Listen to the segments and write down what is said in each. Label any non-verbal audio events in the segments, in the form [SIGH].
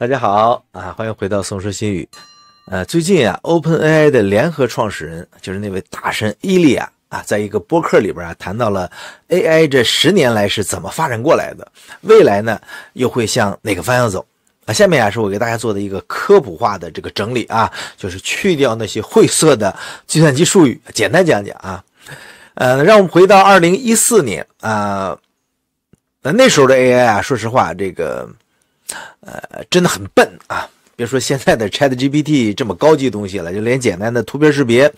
大家好啊，欢迎回到《宋诗新语》。呃，最近啊，OpenAI 的联合创始人就是那位大神伊利亚啊，在一个播客里边啊，谈到了 AI 这十年来是怎么发展过来的，未来呢又会向哪个方向走啊？下面啊，是我给大家做的一个科普化的这个整理啊，就是去掉那些晦涩的计算机术语，简单讲讲啊。呃，让我们回到二零一四年啊，那那时候的 AI 啊，说实话这个。呃，真的很笨啊！别说现在的 Chat GPT 这么高级东西了，就连简单的图片识别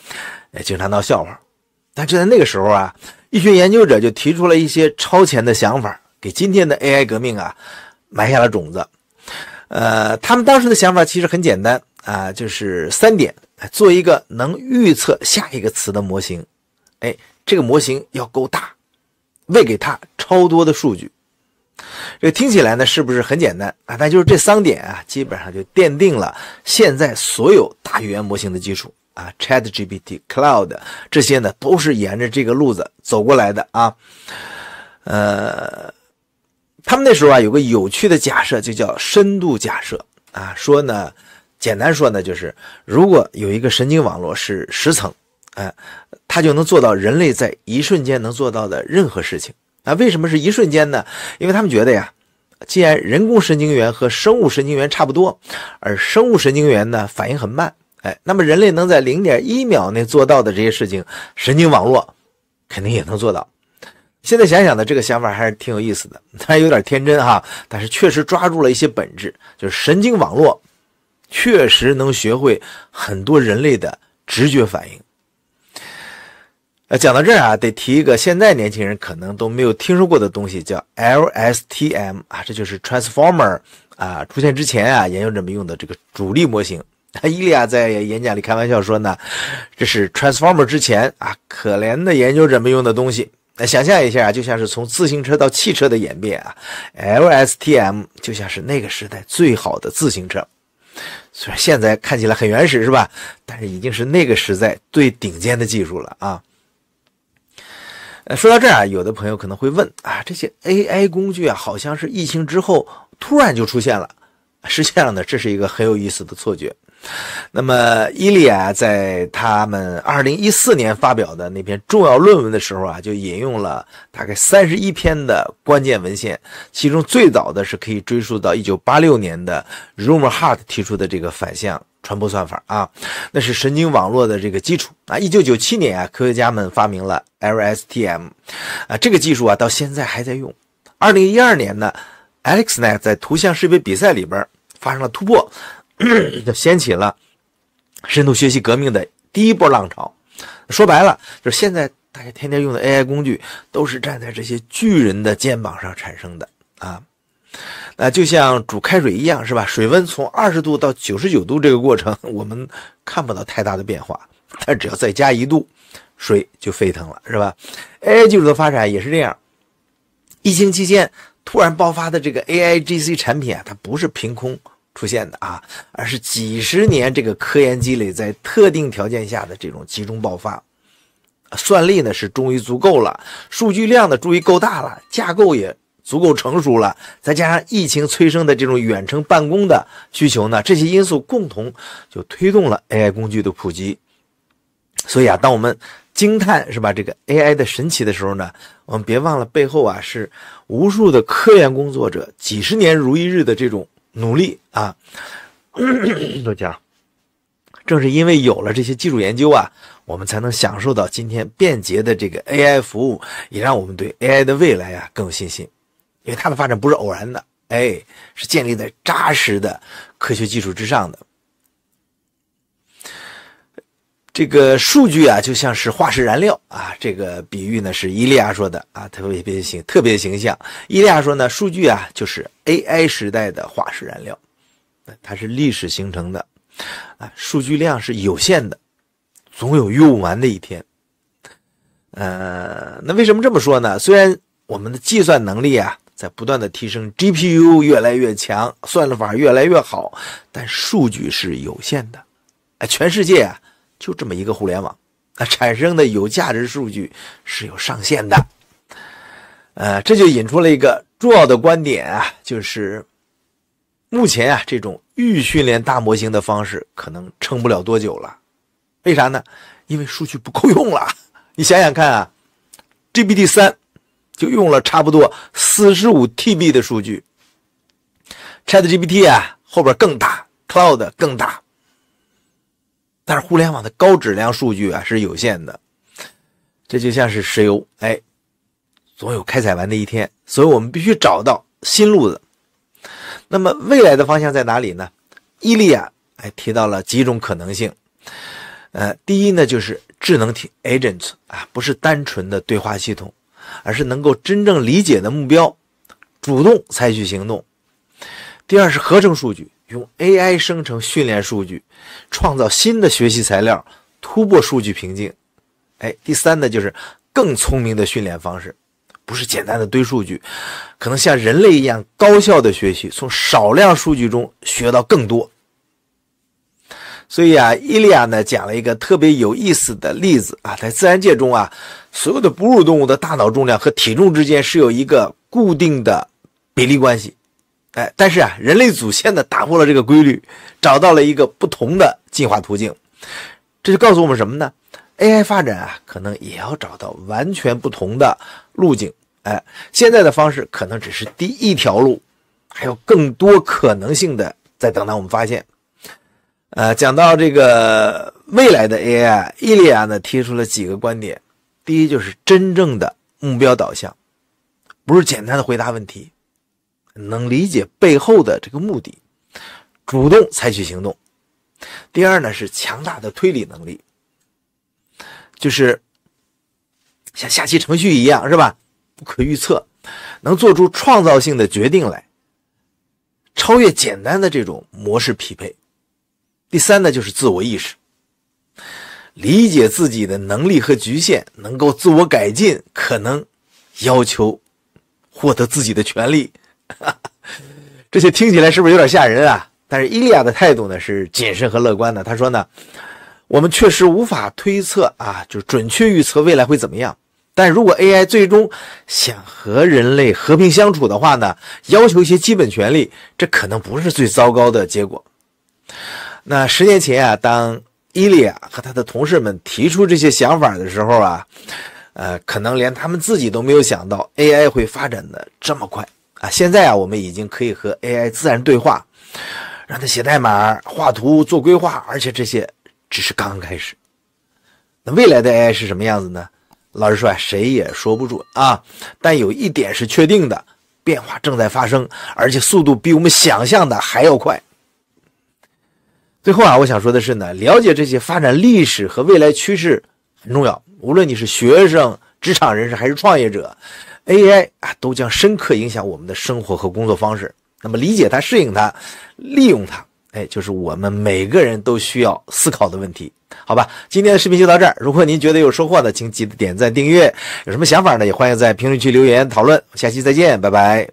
也经常闹笑话。但就在那个时候啊，一群研究者就提出了一些超前的想法，给今天的 AI 革命啊埋下了种子。呃，他们当时的想法其实很简单啊，就是三点：做一个能预测下一个词的模型，哎，这个模型要够大，喂给它超多的数据。这听起来呢，是不是很简单啊？那就是这三点啊，基本上就奠定了现在所有大语言模型的基础啊。ChatGPT、Cloud 这些呢，都是沿着这个路子走过来的啊。呃，他们那时候啊，有个有趣的假设，就叫深度假设啊。说呢，简单说呢，就是如果有一个神经网络是十层，啊，它就能做到人类在一瞬间能做到的任何事情。那为什么是一瞬间呢？因为他们觉得呀，既然人工神经元和生物神经元差不多，而生物神经元呢反应很慢，哎，那么人类能在零点一秒内做到的这些事情，神经网络肯定也能做到。现在想想呢，这个想法还是挺有意思的，还 [LAUGHS] 有点天真哈，但是确实抓住了一些本质，就是神经网络确实能学会很多人类的直觉反应。呃，讲到这儿啊，得提一个现在年轻人可能都没有听说过的东西，叫 LSTM 啊，这就是 Transformer 啊出现之前啊，研究者们用的这个主力模型。伊利亚在演讲里开玩笑说呢，这是 Transformer 之前啊，可怜的研究者们用的东西。那想象一下啊，就像是从自行车到汽车的演变啊，LSTM 就像是那个时代最好的自行车，虽然现在看起来很原始是吧？但是已经是那个时代最顶尖的技术了啊。呃，说到这儿啊，有的朋友可能会问啊，这些 AI 工具啊，好像是疫情之后突然就出现了。实际上呢，这是一个很有意思的错觉。那么，伊利亚在他们2014年发表的那篇重要论文的时候啊，就引用了大概31篇的关键文献，其中最早的是可以追溯到1986年的 r u m o r h a r t 提出的这个反向。传播算法啊，那是神经网络的这个基础啊。一九九七年啊，科学家们发明了 LSTM 啊，这个技术啊，到现在还在用。二零一二年呢，AlexNet 在图像识别比赛里边发生了突破，[CLEARS THROAT] 就掀起了深度学习革命的第一波浪潮。说白了，就是现在大家天天用的 AI 工具，都是站在这些巨人的肩膀上产生的啊。那就像煮开水一样，是吧？水温从二十度到九十九度这个过程，[LAUGHS] 我们看不到太大的变化。它只要再加一度，水就沸腾了，是吧？A I 技术的发展也是这样。疫情期间突然爆发的这个 A I G C 产品啊，它不是凭空出现的啊，而是几十年这个科研积累在特定条件下的这种集中爆发。算力呢是终于足够了，数据量呢终于够大了，架构也。足够成熟了，再加上疫情催生的这种远程办公的需求呢，这些因素共同就推动了 AI 工具的普及。所以啊，当我们惊叹是吧这个 AI 的神奇的时候呢，我们别忘了背后啊是无数的科研工作者几十年如一日的这种努力啊。大家，正是因为有了这些技术研究啊，我们才能享受到今天便捷的这个 AI 服务，也让我们对 AI 的未来啊更有信心。因为它的发展不是偶然的，哎，是建立在扎实的科学技术之上的。这个数据啊，就像是化石燃料啊，这个比喻呢是伊利亚说的啊，特别特别形特别形象。伊利亚说呢，数据啊就是 AI 时代的化石燃料，它是历史形成的啊，数据量是有限的，总有用完的一天。呃，那为什么这么说呢？虽然我们的计算能力啊。在不断的提升，GPU 越来越强，算法越来越好，但数据是有限的，哎，全世界啊，就这么一个互联网，啊，产生的有价值数据是有上限的，呃，这就引出了一个重要的观点啊，就是目前啊，这种预训练大模型的方式可能撑不了多久了，为啥呢？因为数据不够用了，你想想看啊，GPT 三。就用了差不多四十五 T B 的数据，ChatGPT 啊，后边更大，Cloud 更大，但是互联网的高质量数据啊是有限的，这就像是石油，哎，总有开采完的一天，所以我们必须找到新路子。那么未来的方向在哪里呢？伊利亚哎提到了几种可能性，呃，第一呢就是智能体 agents 啊，不是单纯的对话系统。而是能够真正理解的目标，主动采取行动。第二是合成数据，用 AI 生成训练数据，创造新的学习材料，突破数据瓶颈。哎，第三呢，就是更聪明的训练方式，不是简单的堆数据，可能像人类一样高效的学习，从少量数据中学到更多。所以啊，伊利亚呢讲了一个特别有意思的例子啊，在自然界中啊，所有的哺乳动物的大脑重量和体重之间是有一个固定的比例关系，哎，但是啊，人类祖先呢打破了这个规律，找到了一个不同的进化途径，这就告诉我们什么呢？AI 发展啊，可能也要找到完全不同的路径，哎，现在的方式可能只是第一条路，还有更多可能性的在等待我们发现。呃，讲到这个未来的 AI，伊利亚呢提出了几个观点。第一，就是真正的目标导向，不是简单的回答问题，能理解背后的这个目的，主动采取行动。第二呢，是强大的推理能力，就是像下棋程序一样，是吧？不可预测，能做出创造性的决定来，超越简单的这种模式匹配。第三呢，就是自我意识，理解自己的能力和局限，能够自我改进，可能要求获得自己的权利。[LAUGHS] 这些听起来是不是有点吓人啊？但是伊利亚的态度呢是谨慎和乐观的。他说呢，我们确实无法推测啊，就是准确预测未来会怎么样。但如果 AI 最终想和人类和平相处的话呢，要求一些基本权利，这可能不是最糟糕的结果。那十年前啊，当伊利亚和他的同事们提出这些想法的时候啊，呃，可能连他们自己都没有想到 AI 会发展的这么快啊。现在啊，我们已经可以和 AI 自然对话，让它写代码、画图、做规划，而且这些只是刚刚开始。那未来的 AI 是什么样子呢？老实说，谁也说不准啊。但有一点是确定的，变化正在发生，而且速度比我们想象的还要快。最后啊，我想说的是呢，了解这些发展历史和未来趋势很重要。无论你是学生、职场人士还是创业者，AI 啊都将深刻影响我们的生活和工作方式。那么，理解它、适应它、利用它，哎，就是我们每个人都需要思考的问题。好吧，今天的视频就到这儿。如果您觉得有收获的，请记得点赞、订阅。有什么想法呢？也欢迎在评论区留言讨论。下期再见，拜拜。